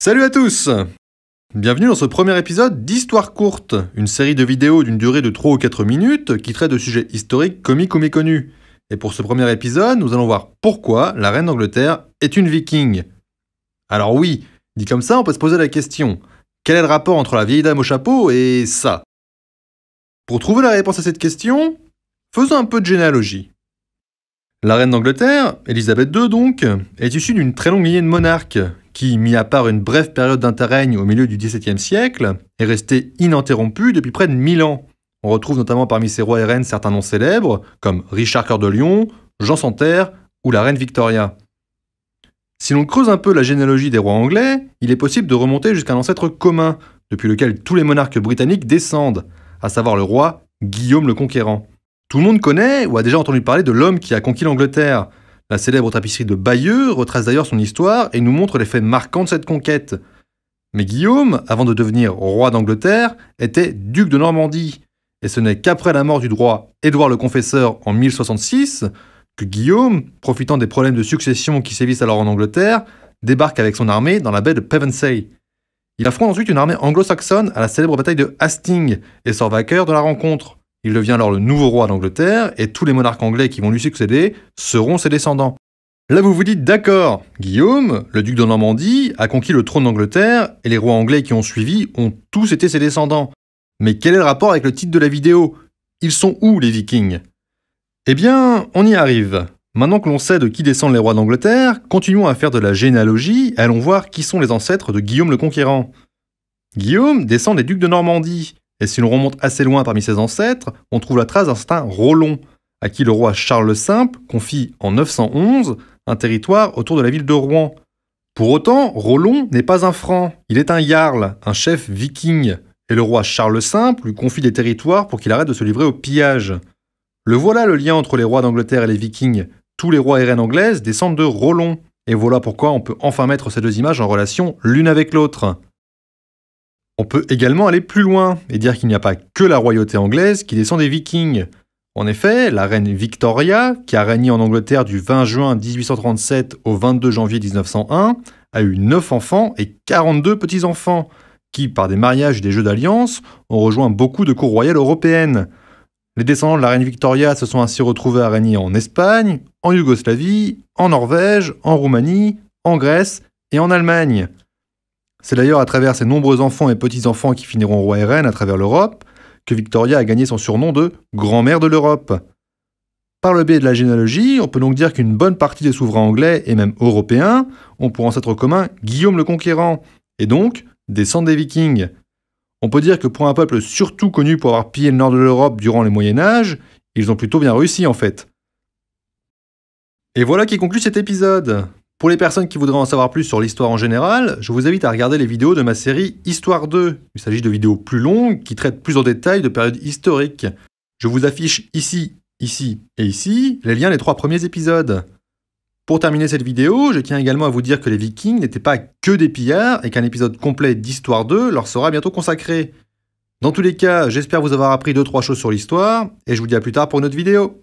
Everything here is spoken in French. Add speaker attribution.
Speaker 1: Salut à tous Bienvenue dans ce premier épisode d'Histoire courte, une série de vidéos d'une durée de 3 ou 4 minutes qui traite de sujets historiques, comiques ou méconnus. Et pour ce premier épisode, nous allons voir pourquoi la reine d'Angleterre est une viking. Alors oui, dit comme ça, on peut se poser la question, quel est le rapport entre la vieille dame au chapeau et ça Pour trouver la réponse à cette question, Faisons un peu de généalogie. La reine d'Angleterre, Élisabeth II donc, est issue d'une très longue lignée de monarques, qui, mis à part une brève période d'interrègne au milieu du XVIIe siècle, est restée ininterrompue depuis près de 1000 ans. On retrouve notamment parmi ces rois et reines certains noms célèbres, comme Richard Cœur de Lion, Jean Santerre ou la reine Victoria. Si l'on creuse un peu la généalogie des rois anglais, il est possible de remonter jusqu'à un ancêtre commun, depuis lequel tous les monarques britanniques descendent, à savoir le roi Guillaume le Conquérant. Tout le monde connaît ou a déjà entendu parler de l'homme qui a conquis l'Angleterre. La célèbre tapisserie de Bayeux retrace d'ailleurs son histoire et nous montre les faits marquants de cette conquête. Mais Guillaume, avant de devenir roi d'Angleterre, était duc de Normandie. Et ce n'est qu'après la mort du droit Édouard le Confesseur en 1066 que Guillaume, profitant des problèmes de succession qui sévissent alors en Angleterre, débarque avec son armée dans la baie de Pevensey. Il affronte ensuite une armée anglo-saxonne à la célèbre bataille de Hastings et sort vainqueur de la rencontre. Il devient alors le nouveau roi d'Angleterre et tous les monarques anglais qui vont lui succéder seront ses descendants. Là, vous vous dites d'accord, Guillaume, le duc de Normandie, a conquis le trône d'Angleterre et les rois anglais qui ont suivi ont tous été ses descendants. Mais quel est le rapport avec le titre de la vidéo Ils sont où les Vikings Eh bien, on y arrive. Maintenant que l'on sait de qui descendent les rois d'Angleterre, continuons à faire de la généalogie et allons voir qui sont les ancêtres de Guillaume le Conquérant. Guillaume descend des ducs de Normandie. Et si l'on remonte assez loin parmi ses ancêtres, on trouve la trace d'un certain Rollon, à qui le roi Charles le Simple confie en 911 un territoire autour de la ville de Rouen. Pour autant, Rollon n'est pas un franc, il est un jarl, un chef viking, et le roi Charles le Simple lui confie des territoires pour qu'il arrête de se livrer au pillage. Le voilà le lien entre les rois d'Angleterre et les vikings. Tous les rois et reines anglaises descendent de Rollon, et voilà pourquoi on peut enfin mettre ces deux images en relation l'une avec l'autre. On peut également aller plus loin et dire qu'il n'y a pas que la royauté anglaise qui descend des vikings. En effet, la reine Victoria, qui a régné en Angleterre du 20 juin 1837 au 22 janvier 1901, a eu 9 enfants et 42 petits-enfants, qui, par des mariages et des jeux d'alliance, ont rejoint beaucoup de cours royales européennes. Les descendants de la reine Victoria se sont ainsi retrouvés à régner en Espagne, en Yougoslavie, en Norvège, en Roumanie, en Grèce et en Allemagne. C'est d'ailleurs à travers ses nombreux enfants et petits-enfants qui finiront roi et reine à travers l'Europe que Victoria a gagné son surnom de grand-mère de l'Europe. Par le biais de la généalogie, on peut donc dire qu'une bonne partie des souverains anglais et même européens ont pour ancêtre commun Guillaume le Conquérant, et donc descendent des Vikings. On peut dire que pour un peuple surtout connu pour avoir pillé le nord de l'Europe durant les Moyen Âge, ils ont plutôt bien réussi en fait. Et voilà qui conclut cet épisode. Pour les personnes qui voudraient en savoir plus sur l'histoire en général, je vous invite à regarder les vidéos de ma série Histoire 2. Il s'agit de vidéos plus longues qui traitent plus en détail de périodes historiques. Je vous affiche ici, ici et ici les liens des trois premiers épisodes. Pour terminer cette vidéo, je tiens également à vous dire que les Vikings n'étaient pas que des pillards et qu'un épisode complet d'Histoire 2 leur sera bientôt consacré. Dans tous les cas, j'espère vous avoir appris 2 trois choses sur l'histoire et je vous dis à plus tard pour une autre vidéo.